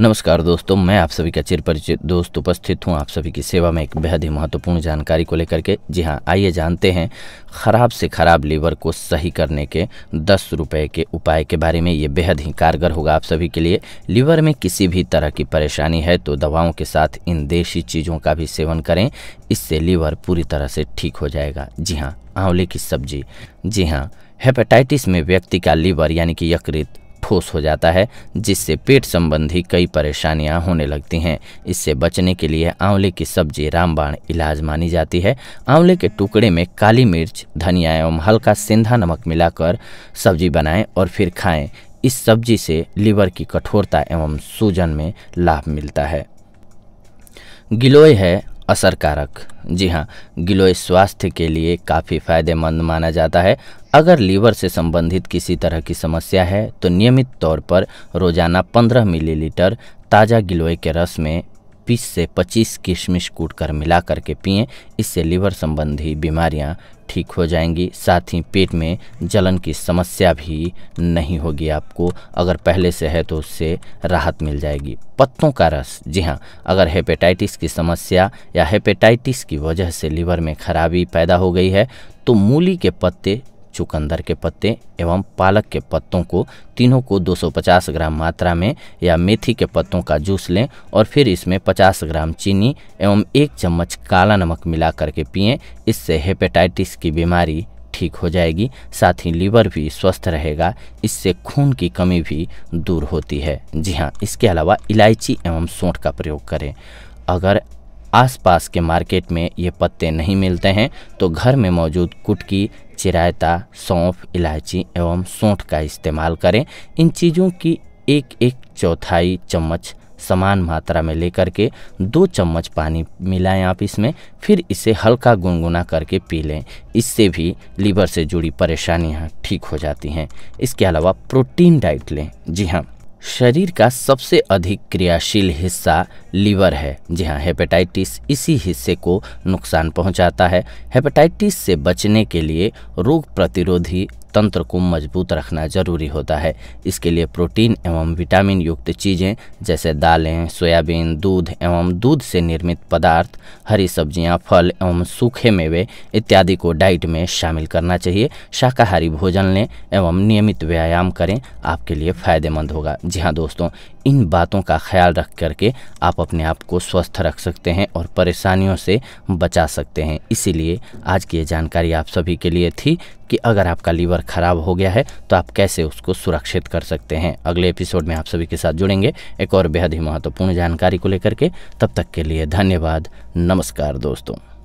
नमस्कार दोस्तों मैं आप सभी का चिर परिचित दोस्त उपस्थित हूँ आप सभी की सेवा में एक बेहद ही महत्वपूर्ण जानकारी को लेकर के जी हाँ आइए जानते हैं ख़राब से ख़राब लीवर को सही करने के दस रुपये के उपाय के बारे में ये बेहद ही कारगर होगा आप सभी के लिए लीवर में किसी भी तरह की परेशानी है तो दवाओं के साथ इन देशी चीज़ों का भी सेवन करें इससे लीवर पूरी तरह से ठीक हो जाएगा जी हाँ आंवले की सब्जी जी हाँ हेपेटाइटिस में व्यक्ति का लीवर यानी कि यकृत ठोस हो जाता है जिससे पेट संबंधी कई परेशानियां होने लगती हैं इससे बचने के लिए आंवले की सब्जी रामबाण इलाज मानी जाती है आंवले के टुकड़े में काली मिर्च धनिया एवं हल्का सेंधा नमक मिलाकर सब्जी बनाएं और फिर खाएं इस सब्जी से लीवर की कठोरता एवं सूजन में लाभ मिलता है गिलोय है असरकारक जी हाँ गिलोय स्वास्थ्य के लिए काफ़ी फायदेमंद माना जाता है अगर लीवर से संबंधित किसी तरह की समस्या है तो नियमित तौर पर रोज़ाना 15 मिलीलीटर ताज़ा गिलोय के रस में 20 से 25 किशमिश कूट कर मिला करके पिए इससे लीवर संबंधी बीमारियां ठीक हो जाएंगी साथ ही पेट में जलन की समस्या भी नहीं होगी आपको अगर पहले से है तो उससे राहत मिल जाएगी पत्तों का रस जी हाँ अगर हेपेटाइटिस की समस्या या हेपेटाइटिस की वजह से लीवर में खराबी पैदा हो गई है तो मूली के पत्ते चुकंदर के पत्ते एवं पालक के पत्तों को तीनों को 250 ग्राम मात्रा में या मेथी के पत्तों का जूस लें और फिर इसमें 50 ग्राम चीनी एवं एक चम्मच काला नमक मिला करके पिएँ इससे हेपेटाइटिस की बीमारी ठीक हो जाएगी साथ ही लीवर भी स्वस्थ रहेगा इससे खून की कमी भी दूर होती है जी हाँ इसके अलावा इलायची एवं सोंठ का प्रयोग करें अगर आसपास के मार्केट में ये पत्ते नहीं मिलते हैं तो घर में मौजूद कुटकी चिरायता सौंफ इलायची एवं सौंठ का इस्तेमाल करें इन चीज़ों की एक एक चौथाई चम्मच समान मात्रा में लेकर के दो चम्मच पानी मिलाएं आप इसमें फिर इसे हल्का गुनगुना करके पी लें इससे भी लीवर से जुड़ी परेशानियाँ ठीक हो जाती हैं इसके अलावा प्रोटीन डाइट लें जी हाँ शरीर का सबसे अधिक क्रियाशील हिस्सा लीवर है जी हाँ हेपेटाइटिस इसी हिस्से को नुकसान पहुंचाता है हेपेटाइटिस से बचने के लिए रोग प्रतिरोधी तंत्र को मजबूत रखना ज़रूरी होता है इसके लिए प्रोटीन एवं विटामिन युक्त चीज़ें जैसे दालें सोयाबीन दूध एवं दूध से निर्मित पदार्थ हरी सब्जियां, फल एवं सूखे मेवे इत्यादि को डाइट में शामिल करना चाहिए शाकाहारी भोजन लें एवं नियमित व्यायाम करें आपके लिए फ़ायदेमंद होगा जी हाँ दोस्तों इन बातों का ख्याल रख करके आप अपने आप को स्वस्थ रख सकते हैं और परेशानियों से बचा सकते हैं इसीलिए आज की ये जानकारी आप सभी के लिए थी कि अगर आपका लीवर ख़राब हो गया है तो आप कैसे उसको सुरक्षित कर सकते हैं अगले एपिसोड में आप सभी के साथ जुड़ेंगे एक और बेहद ही महत्वपूर्ण जानकारी को लेकर के तब तक के लिए धन्यवाद नमस्कार दोस्तों